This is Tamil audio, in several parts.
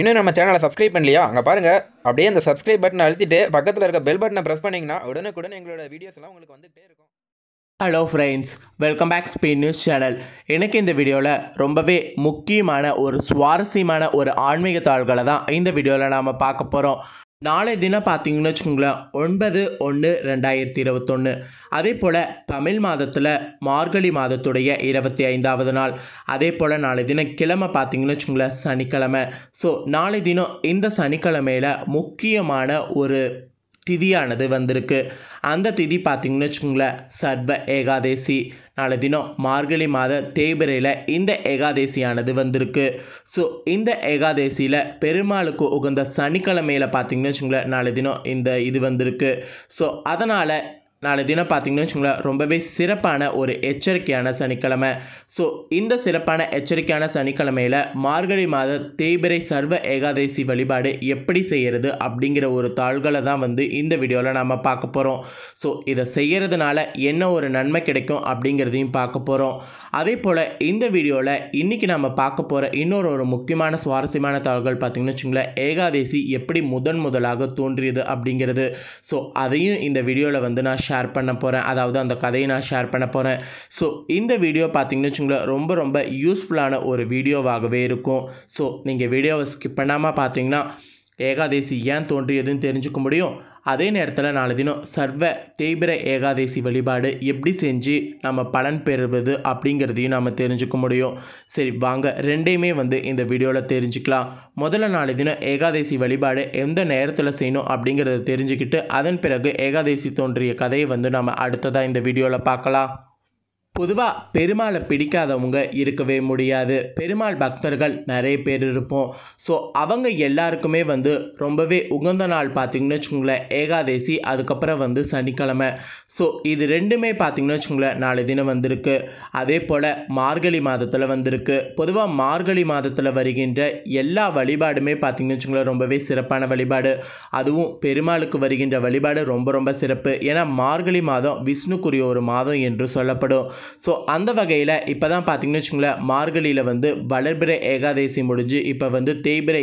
இன்னும் நம்ம சேனலை சப்ஸ்கிரைப் பண்ணலையா அங்கே பாருங்கள் அப்படியே அந்த சப்ஸ்கிரைப் பட்டன் அழுத்திட்டு பக்கத்தில் இருக்க பெல் பட்டனை ப்ரெஸ் பண்ணிங்கன்னா உடனுக்குடன் எங்களோட வீடியோஸ்லாம் உங்களுக்கு வந்துகிட்டே இருக்கும் hello friends welcome back speed news channel எனக்கு இந்த வீடியோவில் ரொம்பவே முக்கியமான ஒரு சுவாரஸ்யமான ஒரு ஆன்மீக தாள்களை தான் இந்த வீடியோவில் நாம் பார்க்க போகிறோம் நாளை தினம் பார்த்தீங்கன்னு வச்சுக்கோங்களேன் ஒன்பது ஒன்று ரெண்டாயிரத்தி இருபத்தொன்று அதே போல் தமிழ் மாதத்தில் மார்கழி மாதத்துடைய இருபத்தி ஐந்தாவது நாள் அதே போல் நாளை தினம் கிழமை பார்த்தீங்கன்னு வச்சுக்கோங்களேன் சனிக்கிழமை ஸோ நாளை தினம் இந்த சனிக்கிழமையில் முக்கியமான ஒரு திதியானது வந்திருக்கு அந்த திதி பார்த்தீங்கன்னு வச்சுக்கோங்களேன் சர்வ ஏகாதேசி நாளை தினம் மார்கழி மாத தேய்பிரையில் இந்த ஏகாதேசியானது வந்திருக்கு ஸோ இந்த ஏகாதேசியில் பெருமாளுக்கு உகந்த சனிக்கிழமையில் பார்த்திங்கன்னு வச்சுக்கோங்களேன் நாளை தினம் இந்த இது வந்திருக்கு ஸோ அதனால் நாளை தினம் பார்த்திங்கன்னு வச்சுங்களேன் ரொம்பவே சிறப்பான ஒரு எச்சரிக்கையான சனிக்கிழமை ஸோ இந்த சிறப்பான எச்சரிக்கையான சனிக்கிழமையில் மார்கழி மாத தேய்பிரை சர்வ ஏகாதசி வழிபாடு எப்படி செய்கிறது அப்படிங்கிற ஒரு தாள்களை தான் வந்து இந்த வீடியோவில் நாம் பார்க்க போகிறோம் ஸோ இதை செய்கிறதுனால என்ன ஒரு நன்மை கிடைக்கும் அப்படிங்கிறதையும் பார்க்க போகிறோம் அதே போல் இந்த வீடியோவில் இன்றைக்கி நம்ம பார்க்க போகிற இன்னொரு ஒரு முக்கியமான சுவாரஸ்யமான தகவல்கள் பார்த்திங்கன்னு வச்சுங்களேன் ஏகாதேசி எப்படி முதன் முதலாக தோன்றியது அப்படிங்கிறது ஸோ அதையும் இந்த வீடியோவில் வந்து நான் ஷேர் பண்ண போகிறேன் அதாவது அந்த கதையை நான் ஷேர் பண்ண போகிறேன் ஸோ இந்த வீடியோ பார்த்திங்கன்னு வச்சுங்களேன் ரொம்ப ரொம்ப யூஸ்ஃபுல்லான ஒரு வீடியோவாகவே இருக்கும் ஸோ நீங்கள் வீடியோவை ஸ்கிப் பண்ணாமல் பார்த்தீங்கன்னா ஏகாதேசி ஏன் தோன்றியதுன்னு தெரிஞ்சுக்க முடியும் அதே நேரத்தில் நாலு தினம் சர்வ தீபிர ஏகாதசி வழிபாடு எப்படி செஞ்சு நம்ம பலன் பெறுவது அப்படிங்கிறதையும் நம்ம தெரிஞ்சுக்க முடியும் சரி வாங்க ரெண்டையுமே வந்து இந்த வீடியோவில் தெரிஞ்சுக்கலாம் முதல்ல நாலு தினம் ஏகாதசி வழிபாடு எந்த நேரத்தில் செய்யணும் அப்படிங்கிறத தெரிஞ்சுக்கிட்டு அதன் பிறகு ஏகாதசி தோன்றிய கதையை வந்து நம்ம அடுத்ததாக இந்த வீடியோவில் பார்க்கலாம் பொதுவாக பெருமாளை பிடிக்காதவங்க இருக்கவே முடியாது பெருமாள் பக்தர்கள் நிறைய பேர் இருப்போம் ஸோ அவங்க எல்லாருக்குமே வந்து ரொம்பவே உகந்த நாள் பார்த்திங்கன்னு வச்சுக்கோங்களேன் ஏகாதேசி அதுக்கப்புறம் வந்து சனிக்கிழமை ஸோ இது ரெண்டுமே பார்த்திங்கன்னு வச்சுக்கோங்களேன் நாலு தினம் வந்திருக்கு அதே போல் மார்கழி மாதத்தில் வந்திருக்கு பொதுவாக மார்கழி மாதத்தில் வருகின்ற எல்லா வழிபாடுமே பார்த்திங்கன்னு வச்சுக்கோங்களேன் ரொம்பவே சிறப்பான வழிபாடு அதுவும் பெருமாளுக்கு வருகின்ற வழிபாடு ரொம்ப ரொம்ப சிறப்பு ஏன்னா மார்கழி மாதம் விஷ்ணுக்குரிய ஒரு மாதம் என்று சொல்லப்படும் ஸோ அந்த வகையில் இப்போ தான் பார்த்திங்கன்னு வச்சுங்களேன் மார்கழியில் வந்து வளர்பிற ஏகாதேசி முடிஞ்சு இப்போ வந்து தேய்பிறை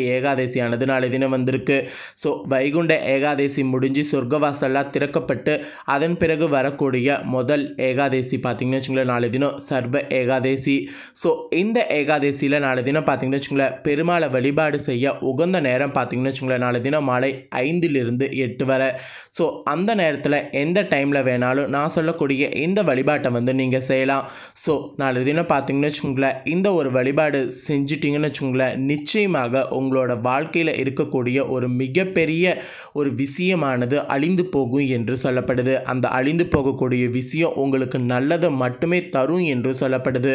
ஆனது நாளை தினம் வந்திருக்கு ஸோ வைகுண்ட ஏகாதேசி முடிஞ்சு சொர்க்கவாசல்லாம் திறக்கப்பட்டு அதன் பிறகு வரக்கூடிய முதல் ஏகாதேசி பார்த்திங்கன்னு வச்சுங்களேன் நாளை தினம் சர்வ ஏகாதேசி ஸோ இந்த ஏகாதேசியில் நாளை தினம் பார்த்திங்கன்னு வச்சுங்களேன் பெருமாளை வழிபாடு செய்ய உகந்த நேரம் பார்த்திங்கன்னு வச்சுங்களேன் நாளை தினம் மாலை ஐந்திலிருந்து எட்டு வரை ஸோ அந்த நேரத்தில் எந்த டைமில் வேணாலும் நான் சொல்லக்கூடிய இந்த வழிபாட்டை வந்து நீங்கள் செய்யலாம் ஸோ நாலு தினம் பார்த்தீங்கன்னு வச்சுக்கோங்களேன் இந்த ஒரு வழிபாடு செஞ்சிட்டிங்கன்னு வச்சுக்கோங்களேன் நிச்சயமாக உங்களோட வாழ்க்கையில் இருக்கக்கூடிய ஒரு மிகப்பெரிய ஒரு விஷயமானது அழிந்து போகும் என்று சொல்லப்படுது அந்த அழிந்து போகக்கூடிய விஷயம் உங்களுக்கு நல்லதை மட்டுமே தரும் என்று சொல்லப்படுது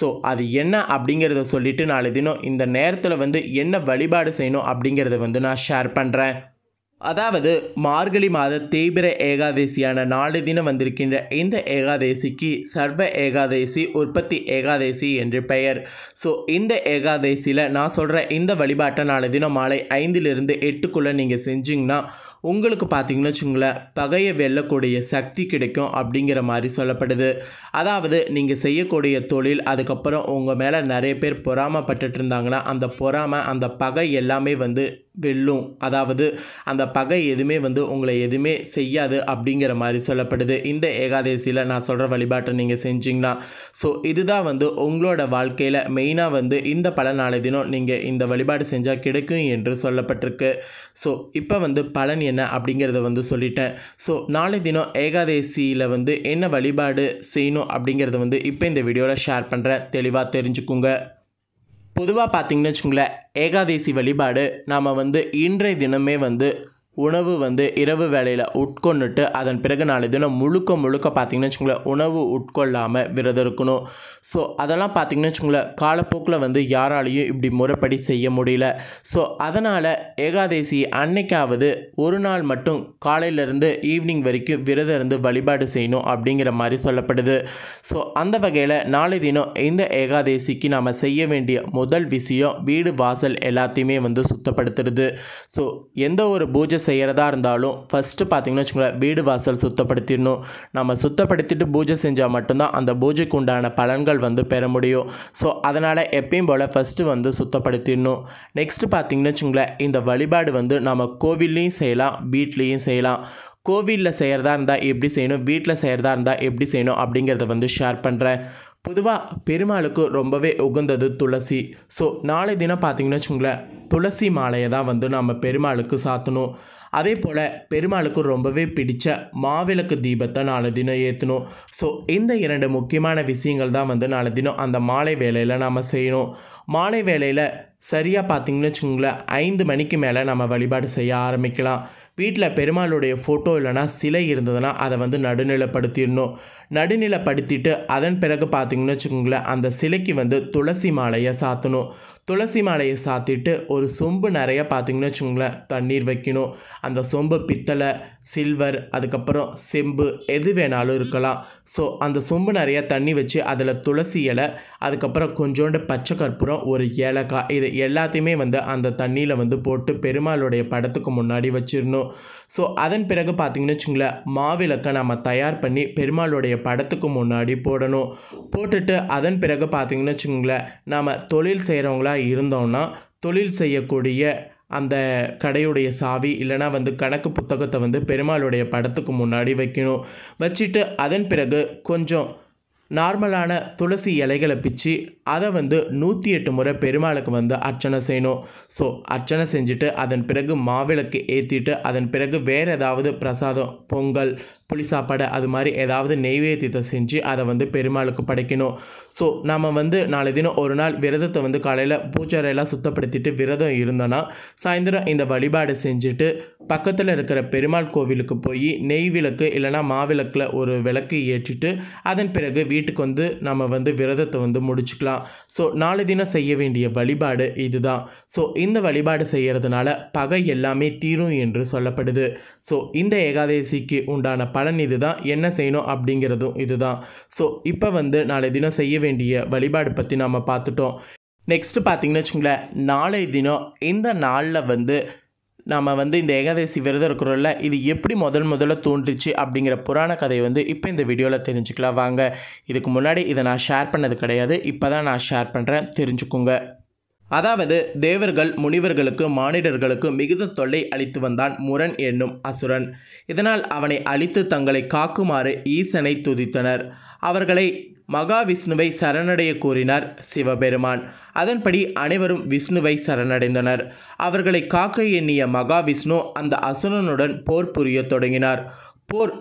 ஸோ அது என்ன அப்படிங்கிறத சொல்லிவிட்டு நாலு தினம் இந்த நேரத்தில் வந்து என்ன வழிபாடு செய்யணும் அப்படிங்கிறத வந்து நான் ஷேர் பண்ணுறேன் அதாவது மார்கழி மாத தீபிர ஏகாதேசியான நாலு தினம் வந்திருக்கின்ற இந்த ஏகாதேசிக்கு சர்வ ஏகாதேசி உற்பத்தி ஏகாதேசி என்று பெயர் ஸோ இந்த ஏகாதேசியில் நான் சொல்கிற இந்த வழிபாட்டை நாலு தினம் மாலை ஐந்திலிருந்து எட்டுக்குள்ளே நீங்கள் செஞ்சிங்கன்னா உங்களுக்கு பார்த்தீங்கன்னு வச்சுங்களேன் பகையை வெல்லக்கூடிய சக்தி கிடைக்கும் அப்படிங்கிற மாதிரி சொல்லப்படுது அதாவது நீங்கள் செய்யக்கூடிய தொழில் அதுக்கப்புறம் உங்கள் மேலே நிறைய பேர் பொறாமப்பட்டுட்டு இருந்தாங்கன்னா அந்த பொறாமை அந்த பகை எல்லாமே வந்து வெல்லும் அதாவது அந்த பகை எதுவுமே வந்து உங்களை எதுவுமே செய்யாது அப்படிங்கிற மாதிரி சொல்லப்படுது இந்த ஏகாதசியில் நான் சொல்கிற வழிபாட்டை நீங்கள் செஞ்சிங்கன்னா ஸோ இதுதான் வந்து உங்களோட வாழ்க்கையில் மெயினாக வந்து இந்த பல நாளை தினம் நீங்கள் இந்த வழிபாடு செஞ்சால் கிடைக்கும் என்று சொல்லப்பட்டிருக்கு ஸோ இப்போ வந்து பலன் என்ன அப்படிங்கிறத வந்து சொல்லிட்டேன் ஸோ நாளை தினம் ஏகாதசியில் வந்து என்ன வழிபாடு செய்யணும் அப்படிங்கிறத வந்து இப்போ இந்த வீடியோவில் ஷேர் பண்ணுறேன் தெளிவாக தெரிஞ்சுக்கோங்க பொதுவாக பார்த்திங்கன்னு வச்சுங்களேன் ஏகாதேசி வழிபாடு நாம் வந்து இன்றைய தினமே வந்து உணவு வந்து இரவு வேலையில் உட்கொண்டுட்டு அதன் பிறகு நாலு தினம் முழுக்க முழுக்க பார்த்திங்கன்னு வச்சுங்களேன் உணவு உட்கொள்ளாமல் விரதம் இருக்கணும் ஸோ அதெல்லாம் பார்த்திங்கன்னு வச்சுக்கோங்களேன் காலப்போக்கில் வந்து யாராலையும் இப்படி முறைப்படி செய்ய முடியல ஸோ அதனால் ஏகாதேசி அன்னைக்காவது ஒரு நாள் மட்டும் காலையிலேருந்து ஈவினிங் வரைக்கும் விரதம் இருந்து வழிபாடு செய்யணும் அப்படிங்கிற மாதிரி சொல்லப்படுது ஸோ அந்த வகையில் நாலு தினம் இந்த ஏகாதேசிக்கு நாம் செய்ய வேண்டிய முதல் விஷயம் வீடு வாசல் எல்லாத்தையுமே வந்து சுத்தப்படுத்துறது ஸோ எந்த ஒரு பூஜை செய்கிறதா இருந்தாலும் ஃபஸ்ட்டு பார்த்திங்கன்னு வச்சுக்கோங்களேன் வீடு வாசல் சுத்தப்படுத்திடணும் நம்ம சுத்தப்படுத்திட்டு பூஜை செஞ்சால் மட்டும்தான் அந்த பூஜைக்கு உண்டான பலன்கள் வந்து பெற முடியும் ஸோ அதனால் எப்பயும் போல் ஃபஸ்ட்டு வந்து சுத்தப்படுத்திடணும் நெக்ஸ்ட்டு பார்த்திங்கன்னு வச்சுங்களேன் இந்த வழிபாடு வந்து நம்ம கோவில்லையும் செய்யலாம் வீட்லேயும் செய்யலாம் கோவிலில் செய்கிறதா இருந்தால் எப்படி செய்யணும் வீட்டில் செய்கிறதா இருந்தால் எப்படி செய்யணும் அப்படிங்கிறத வந்து ஷேர் பண்ணுறேன் பொதுவாக பெருமாளுக்கு ரொம்பவே உகந்தது துளசி ஸோ நாளை தினம் பார்த்திங்கன்னு வச்சுங்களேன் துளசி மாலையை தான் வந்து நம்ம பெருமாளுக்கு சாத்தணும் அதே போல் பெருமாளுக்கு ரொம்பவே பிடித்த மாவிளக்கு தீபத்தை நாலு தினம் ஏற்றணும் ஸோ இந்த இரண்டு முக்கியமான விஷயங்கள் தான் வந்து நாலு தினம் அந்த மாலை வேலையில் நாம் செய்யணும் மாலை வேலையில் சரியாக பார்த்திங்கன்னு வச்சுக்கோங்களேன் ஐந்து மணிக்கு மேலே நம்ம வழிபாடு செய்ய ஆரம்பிக்கலாம் வீட்டில் பெருமாளுடைய ஃபோட்டோ இல்லைனா சிலை இருந்ததுன்னா அதை வந்து நடுநிலைப்படுத்திடணும் நடுநிலைப்படுத்திட்டு அதன் பிறகு பார்த்திங்கன்னு வச்சுக்கோங்களேன் அந்த சிலைக்கு வந்து துளசி மாலையை சாத்தணும் துளசி மாலையை சாத்திட்டு ஒரு சொம்பு நிறைய பார்த்திங்கன்னு வச்சுக்கோங்களேன் தண்ணீர் வைக்கணும் அந்த சொம்பு பித்தளை சில்வர் அதுக்கப்புறம் செம்பு எது வேணாலும் இருக்கலாம் ஸோ அந்த சொம்பு நிறைய தண்ணி வச்சு அதில் துளசி இலை அதுக்கப்புறம் கொஞ்சோண்டு பச்சை கற்பூரம் ஒரு ஏலக்காய் இது எல்லாத்தையுமே வந்து அந்த தண்ணியில் வந்து போட்டு பெருமாளுடைய படத்துக்கு முன்னாடி வச்சிடணும் வரும் ஸோ அதன் பிறகு பார்த்திங்கன்னு வச்சுங்களேன் மாவிளக்கை நம்ம தயார் பண்ணி பெருமாளுடைய படத்துக்கு முன்னாடி போடணும் போட்டுட்டு அதன் பிறகு பார்த்திங்கன்னு வச்சுங்களேன் நம்ம தொழில் செய்கிறவங்களாக இருந்தோம்னா தொழில் செய்யக்கூடிய அந்த கடையுடைய சாவி இல்லைனா வந்து கணக்கு புத்தகத்தை வந்து பெருமாளுடைய படத்துக்கு முன்னாடி வைக்கணும் வச்சுட்டு அதன் பிறகு கொஞ்சம் நார்மலான துளசி இலைகளை பிச்சு அதை வந்து நூற்றி எட்டு முறை பெருமாளுக்கு வந்து அர்ச்சனை செய்யணும் ஸோ அர்ச்சனை செஞ்சுட்டு அதன் பிறகு மாவிளக்கு ஏற்றிட்டு அதன் பிறகு வேறு ஏதாவது பிரசாதம் பொங்கல் புளி சாப்பாடு அது மாதிரி ஏதாவது நெய்வேத்தியத்தை செஞ்சு அதை வந்து பெருமாளுக்கு படைக்கணும் ஸோ நம்ம வந்து நாளை தினம் ஒரு நாள் விரதத்தை வந்து காலையில் பூச்சாரையெல்லாம் சுத்தப்படுத்திட்டு விரதம் இருந்தோன்னா சாயந்தரம் இந்த வழிபாடு செஞ்சுட்டு பக்கத்தில் இருக்கிற பெருமாள் கோவிலுக்கு போய் நெய் விளக்கு இல்லைனா மாவிளக்கில் ஒரு விளக்கு ஏற்றிட்டு அதன் பிறகு வீட்டுக்கு வந்து நம்ம வந்து விரதத்தை வந்து முடிச்சுக்கலாம் ஸோ நாலு தினம் செய்ய வேண்டிய வழிபாடு இதுதான் ஸோ இந்த வழிபாடு செய்கிறதுனால பகை எல்லாமே தீரும் என்று சொல்லப்படுது ஸோ இந்த ஏகாதசிக்கு உண்டான பலன் இது தான் என்ன செய்யணும் அப்படிங்கிறதும் இதுதான் ஸோ இப்போ வந்து நாளை தினம் செய்ய வேண்டிய வழிபாடு பற்றி நாம் பார்த்துட்டோம் நெக்ஸ்ட்டு பார்த்திங்கன்னு வச்சுங்களேன் நாளை தினம் இந்த நாளில் வந்து நாம் வந்து இந்த ஏகாதசி விரதம் இருக்கிறோம்ல இது எப்படி முதல் முதல்ல தோன்றுச்சு அப்படிங்கிற புராண கதையை வந்து இப்போ இந்த வீடியோவில் தெரிஞ்சுக்கலாம் வாங்க இதுக்கு முன்னாடி இதை நான் ஷேர் பண்ணது கிடையாது இப்போ தான் நான் ஷேர் பண்ணுறேன் தெரிஞ்சுக்கோங்க அதாவது தேவர்கள் முனிவர்களுக்கு மானிடர்களுக்கு மிகுந்த தொல்லை அளித்து வந்தான் முரண் என்னும் அசுரன் இதனால் அவனை அழித்து தங்களை காக்குமாறு ஈசனை துதித்தனர் அவர்களை மகாவிஷ்ணுவை சரணடைய கூறினார் சிவபெருமான் அதன்படி அனைவரும் விஷ்ணுவை சரணடைந்தனர் அவர்களை காக்க எண்ணிய மகாவிஷ்ணு அந்த அசுரனுடன் போர் புரிய தொடங்கினார் போர்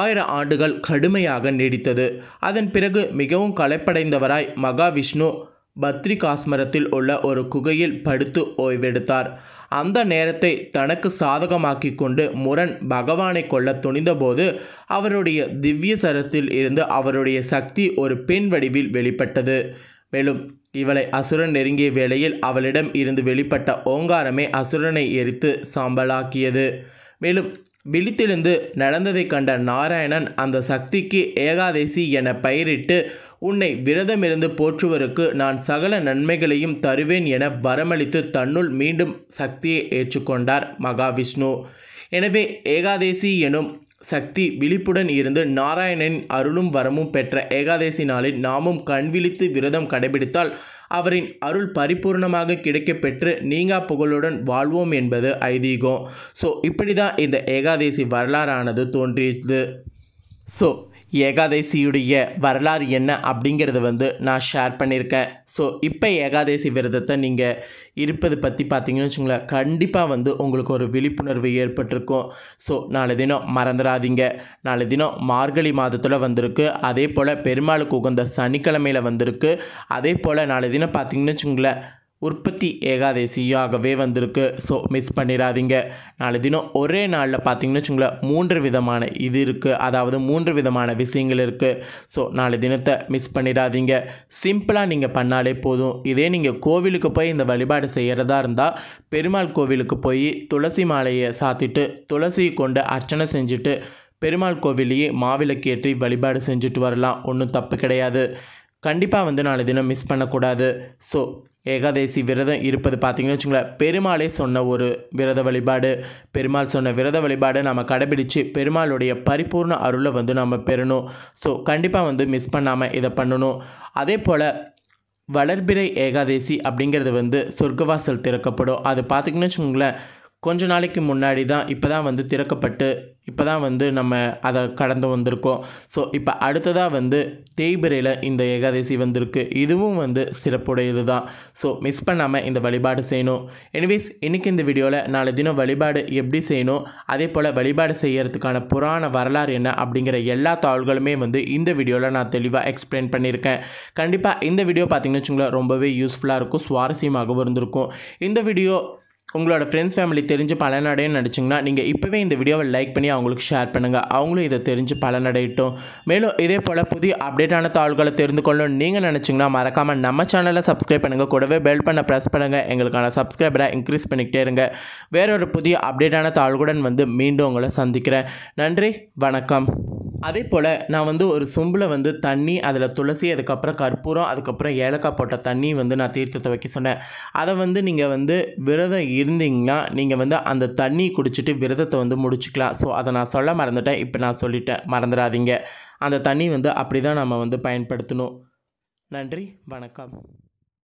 ஆயிரம் ஆண்டுகள் கடுமையாக நீடித்தது அதன் பிறகு மிகவும் களைப்படைந்தவராய் மகாவிஷ்ணு பத்ரிகாஸ்மரத்தில் உள்ள ஒரு குகையில் படுத்து ஓய்வெடுத்தார் அந்த நேரத்தை தனக்கு சாதகமாக்கி கொண்டு முரண் பகவானை கொல்ல துணிந்தபோது அவருடைய திவ்ய சரத்தில் இருந்து அவருடைய சக்தி ஒரு பெண் வடிவில் வெளிப்பட்டது மேலும் இவளை அசுரன் நெருங்கிய வேளையில் அவளிடம் இருந்து வெளிப்பட்ட ஓங்காரமே அசுரனை எரித்து சாம்பலாக்கியது மேலும் விழித்தெழுந்து நடந்ததை கண்ட நாராயணன் அந்த சக்திக்கு ஏகாதேசி என பெயரிட்டு உன்னை விரதமிருந்து போற்றுவருக்கு நான் சகல நன்மைகளையும் தருவேன் என வரமளித்து தன்னுள் மீண்டும் சக்தியை ஏற்றுக்கொண்டார் மகாவிஷ்ணு எனவே ஏகாதேசி எனும் சக்தி விழிப்புடன் இருந்து நாராயணனின் அருளும் வரமும் பெற்ற ஏகாதேசி நாளில் நாமும் கண்விழித்து விரதம் கடைபிடித்தால் அவரின் அருள் பரிபூர்ணமாக கிடைக்கப்பெற்று நீங்கா புகழுடன் வாழ்வோம் என்பது ஐதீகம் ஸோ இப்படி தான் இந்த ஏகாதேசி வரலாறானது தோன்றியது ஸோ ஏகாதசியுடைய வரலாறு என்ன அப்படிங்கிறது வந்து நான் ஷேர் பண்ணியிருக்கேன் ஸோ இப்போ ஏகாதசி விரதத்தை நீங்கள் இருப்பது பற்றி பார்த்தீங்கன்னு வச்சுங்களேன் கண்டிப்பாக வந்து உங்களுக்கு ஒரு விழிப்புணர்வு ஏற்பட்டிருக்கும் ஸோ நாலு தினம் மறந்துடாதீங்க நாளை தினம் மார்கழி மாதத்தில் வந்திருக்கு அதே போல் பெருமாளுக்கு உகந்த சனிக்கிழமையில் வந்திருக்கு அதே போல் நாலு தினம் பார்த்தீங்கன்னு வச்சுங்களேன் உற்பத்தி ஏகாதேசியாகவே வந்திருக்கு ஸோ மிஸ் பண்ணிடாதீங்க நாலு தினம் ஒரே நாளில் பார்த்தீங்கன்னு வச்சுங்களேன் மூன்று விதமான இது இருக்குது அதாவது மூன்று விதமான விஷயங்கள் இருக்குது ஸோ நாலு தினத்தை மிஸ் பண்ணிடாதீங்க சிம்பிளாக நீங்கள் பண்ணாலே போதும் இதே நீங்கள் கோவிலுக்கு போய் இந்த வழிபாடு செய்கிறதா இருந்தால் பெருமாள் கோவிலுக்கு போய் துளசி மாலையை சாத்திட்டு துளசி கொண்டு அர்ச்சனை செஞ்சுட்டு பெருமாள் கோவிலையே மாவிளக்கு ஏற்றி வழிபாடு செஞ்சுட்டு வரலாம் ஒன்றும் தப்பு கிடையாது கண்டிப்பாக வந்து நாலு தினம் மிஸ் பண்ணக்கூடாது ஸோ ஏகாதேசி விரதம் இருப்பது பார்த்திங்கன்னு வச்சுங்களேன் பெருமாளே சொன்ன ஒரு விரத வழிபாடு பெருமாள் சொன்ன விரத வழிபாடை நம்ம கடைபிடித்து பெருமாளுடைய பரிபூர்ண அருளை வந்து நம்ம பெறணும் ஸோ கண்டிப்பாக வந்து மிஸ் பண்ணாமல் இதை பண்ணணும் அதே போல் வளர்பிறை ஏகாதேசி அப்படிங்கிறது வந்து சொர்க்கவாசல் திறக்கப்படும் அது பார்த்திங்கன்னு வச்சுங்களேன் கொஞ்ச நாளைக்கு முன்னாடி தான் இப்போ தான் வந்து திறக்கப்பட்டு இப்போ தான் வந்து நம்ம அதை கடந்து வந்திருக்கோம் ஸோ இப்போ அடுத்ததாக வந்து தேய்பிரையில் இந்த ஏகாதசி வந்திருக்கு இதுவும் வந்து சிறப்புடையது தான் ஸோ மிஸ் பண்ணாமல் இந்த வழிபாடு செய்யணும் எனிவேஸ் இன்றைக்கி இந்த வீடியோவில் நாலு தினம் வழிபாடு எப்படி செய்யணும் அதே போல் வழிபாடு செய்கிறதுக்கான புராண வரலாறு என்ன அப்படிங்கிற எல்லா தகவல்களுமே வந்து இந்த வீடியோவில் நான் தெளிவாக எக்ஸ்பிளைன் பண்ணியிருக்கேன் கண்டிப்பாக இந்த வீடியோ பார்த்திங்கன்னு வச்சுங்களேன் ரொம்பவே யூஸ்ஃபுல்லாக இருக்கும் சுவாரஸ்யமாகவும் இருந்திருக்கும் இந்த வீடியோ உங்களோட ஃப்ரெண்ட்ஸ் ஃபேமிலி தெரிஞ்சு நடையும் நடிச்சிங்கன்னா நீங்கள் இப்போவே இந்த வீடியோவை லைக் பண்ணி அவங்களுக்கு ஷேர் பண்ணுங்கள் அவங்களும் இதை தெரிஞ்சு பலனடையட்டும் மேலும் இதே போல் புதிய அப்டேட்டான தாள்களை தெரிந்து கொள்ளணும் நீங்கள் நினச்சிங்கன்னா மறக்காமல் நம்ம சேனலை சப்ஸ்கிரைப் பண்ணுங்கள் கூடவே பெல் பண்ண ப்ரெஸ் பண்ணுங்கள் எங்களுக்கான சப்ஸ்கிரைபரை இன்க்ரீஸ் பண்ணிக்கிட்டே இருங்க வேறொரு புதிய அப்டேட்டான தாள்களுடன் வந்து மீண்டும் உங்களை சந்திக்கிறேன் நன்றி வணக்கம் அதே போல் நான் வந்து ஒரு சொம்பில் வந்து தண்ணி அதில் துளசி அதுக்கப்புறம் கற்பூரம் அதுக்கப்புறம் ஏலக்காய் போட்ட தண்ணி வந்து நான் தீர்த்தத்தை வைக்க சொன்னேன் அதை வந்து நீங்கள் வந்து விரதம் இருந்தீங்கன்னா நீங்கள் வந்து அந்த தண்ணி குடிச்சிட்டு விரதத்தை வந்து முடிச்சுக்கலாம் ஸோ அதை நான் சொல்ல மறந்துட்டேன் இப்போ நான் சொல்லிட்டேன் மறந்துடாதீங்க அந்த தண்ணி வந்து அப்படி தான் நம்ம வந்து பயன்படுத்தணும் நன்றி வணக்கம்